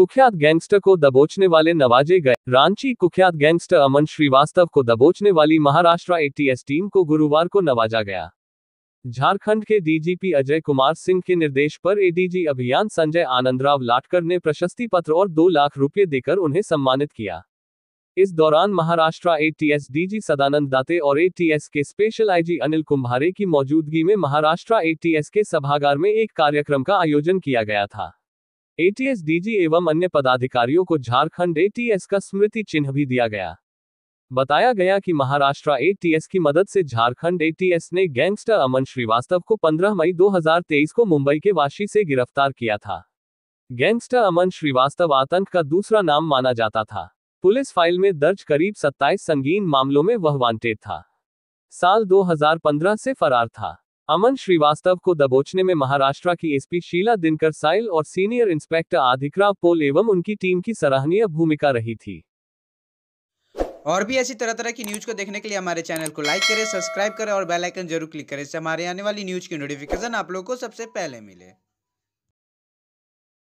कुख्यात गैंगस्टर को दबोचने वाले नवाजे गए रांची कुख्यात गैंगस्टर अमन श्रीवास्तव को दबोचने वाली महाराष्ट्र एटीएस टीम को गुरुवार को नवाजा गया झारखंड के डीजीपी अजय कुमार सिंह के निर्देश पर एडीजी अभियान संजय आनंदराव लाटकर ने प्रशस्ति पत्र और दो लाख रुपये देकर उन्हें सम्मानित किया इस दौरान महाराष्ट्र एटीएस डीजी सदानंद दाते और एटीएस के स्पेशल आईजी अनिल कुंभारे की मौजूदगी में महाराष्ट्र एटीएस के सभागार में एक कार्यक्रम का आयोजन किया गया था एटीएस डीजी एवं अन्य पदाधिकारियों को झारखंड एटीएस का स्मृति चिन्ह भी दिया गया बताया गया कि महाराष्ट्र एटीएस की मदद से झारखंड एटीएस ने गैंगस्टर अमन श्रीवास्तव को 15 मई 2023 को मुंबई के वाशी से गिरफ्तार किया था गैंगस्टर अमन श्रीवास्तव आतंक का दूसरा नाम माना जाता था पुलिस फाइल में दर्ज करीब 27 संगीन मामलों में वह वांटेड था साल 2015 से फरार था अमन श्रीवास्तव को दबोचने में महाराष्ट्र की एसपी शीला दिनकर साइल और सीनियर इंस्पेक्टर आधिकराव पोल एवं उनकी टीम की सराहनीय भूमिका रही थी और भी ऐसी तरह तरह की न्यूज को देखने के लिए हमारे चैनल को लाइक करें सब्सक्राइब करें और बेल आइकन जरूर क्लिक करें इससे हमारे आने वाली न्यूज की नोटिफिकेशन आप लोगों को सबसे पहले मिले